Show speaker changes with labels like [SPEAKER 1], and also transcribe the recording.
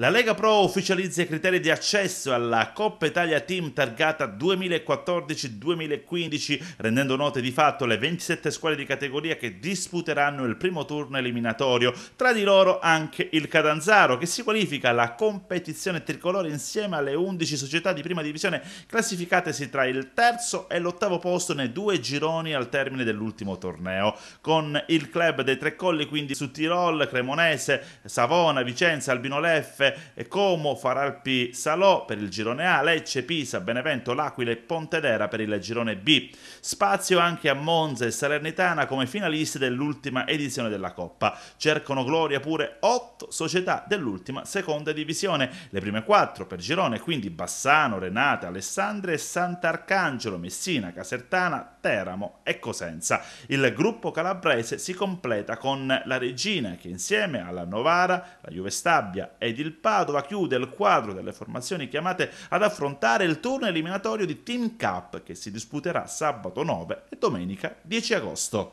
[SPEAKER 1] La Lega Pro ufficializza i criteri di accesso alla Coppa Italia Team targata 2014-2015, rendendo note di fatto le 27 squadre di categoria che disputeranno il primo turno eliminatorio, tra di loro anche il Cadanzaro, che si qualifica alla competizione tricolore insieme alle 11 società di prima divisione classificatesi tra il terzo e l'ottavo posto nei due gironi al termine dell'ultimo torneo, con il club dei Tre Colli quindi su Tirol, Cremonese, Savona, Vicenza, Albino Leffe, e Como, Faralpi, Salò per il girone A, Lecce, Pisa, Benevento, L'Aquila e Pontedera per il girone B. Spazio anche a Monza e Salernitana come finalisti dell'ultima edizione della Coppa. Cercano gloria pure 8 società dell'ultima seconda divisione, le prime 4 per girone, quindi Bassano, Renate, Alessandria e Sant'Arcangelo, Messina, Casertana, Teramo e Cosenza. Il gruppo calabrese si completa con la Regina che insieme alla Novara, la Juve Stabia ed il Padova chiude il quadro delle formazioni chiamate ad affrontare il turno eliminatorio di Team Cup che si disputerà sabato 9 e domenica 10 agosto.